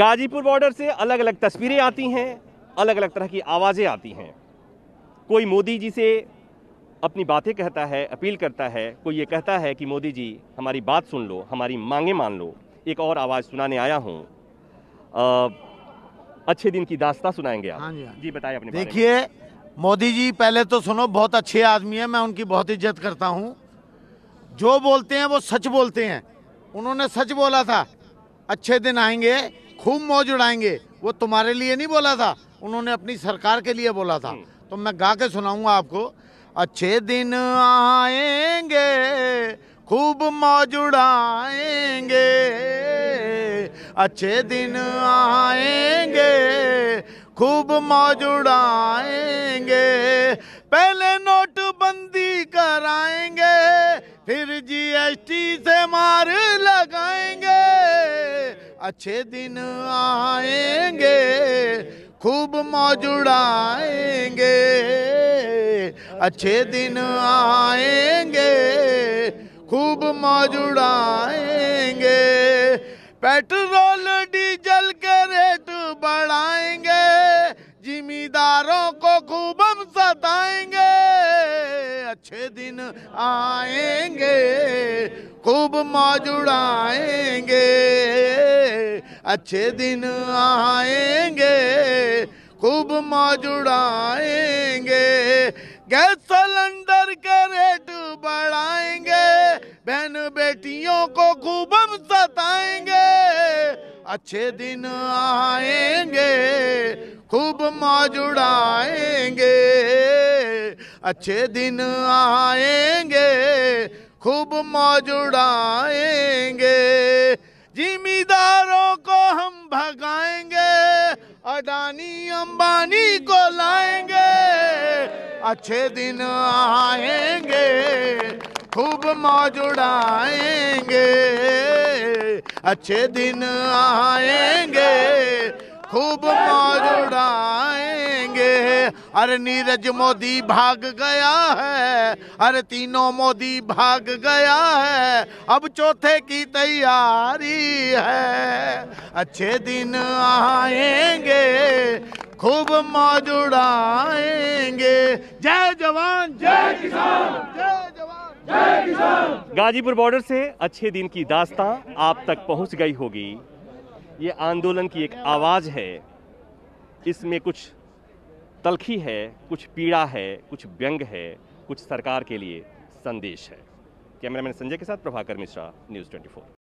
Ghazipur border से अलग अलग तस्वीरें आती हैं अलग अलग तरह की आवाज़ें आती हैं कोई मोदी जी से अपनी बातें कहता है अपील करता है कोई ये कहता है कि मोदी जी हमारी बात सुन लो हमारी मांगे मान लो एक और आवाज़ सुनाने आया हूँ अच्छे दिन की दास्ता सुनाएंगे आप हाँ जी, हाँ जी बताइए अपने देखिए मोदी जी पहले तो सुनो बहुत अच्छे आदमी हैं मैं उनकी बहुत इज्जत करता हूँ जो बोलते हैं वो सच बोलते हैं उन्होंने सच बोला था अच्छे दिन आएंगे खूब मौज उड़ाएंगे वो तुम्हारे लिए नहीं बोला था उन्होंने अपनी सरकार के लिए बोला था हम्म। तो मैं गा के सुनाऊंगा आपको अच्छे दिन आएंगे खूब मौज उड़ाएंगे अच्छे दिन आएंगे खूब मौज उड़ाएंगे पहले नोटबंदी कराएंगे फिर जीएसटी से मार ले अच्छे दिन आएंगे खूब मौज उड़ाएंगे अच्छे दिन आएंगे खूब मौज उड़ाएंगे पेट्रोल डीजल के रेट बढ़ाएंगे जिमीदारों को खूब हम सताएंगे अच्छे दिन आएंगे खूब मौज उड़ाएंगे अच्छे दिन आएंगे खूब मौज उड़ाएंगे गैस सिलेंडर के रेट बढ़ाएंगे बहन बेटियों को खूब हम सताएंगे अच्छे दिन आएंगे खूब मौज उड़ाएंगे अच्छे दिन आएंगे खूब मौज उड़ाएंगे जिमीदारों को हम भगाएंगे अडानी अंबानी को लाएंगे अच्छे दिन आएंगे खूब मौज उड़ाएंगे अच्छे दिन आएंगे खूब मौज अरे नीरज मोदी भाग गया है अरे तीनों मोदी भाग गया है अब चौथे की तैयारी है अच्छे दिन आएंगे खूब मौज उड़ाएंगे जय जवान जय किसान जय जवान गाजीपुर बॉर्डर से अच्छे दिन की दास्ता आप तक पहुंच गई होगी ये आंदोलन की एक आवाज़ है इसमें कुछ तलखी है कुछ पीड़ा है कुछ व्यंग है कुछ सरकार के लिए संदेश है कैमरामैन संजय के साथ प्रभाकर मिश्रा न्यूज़ ट्वेंटी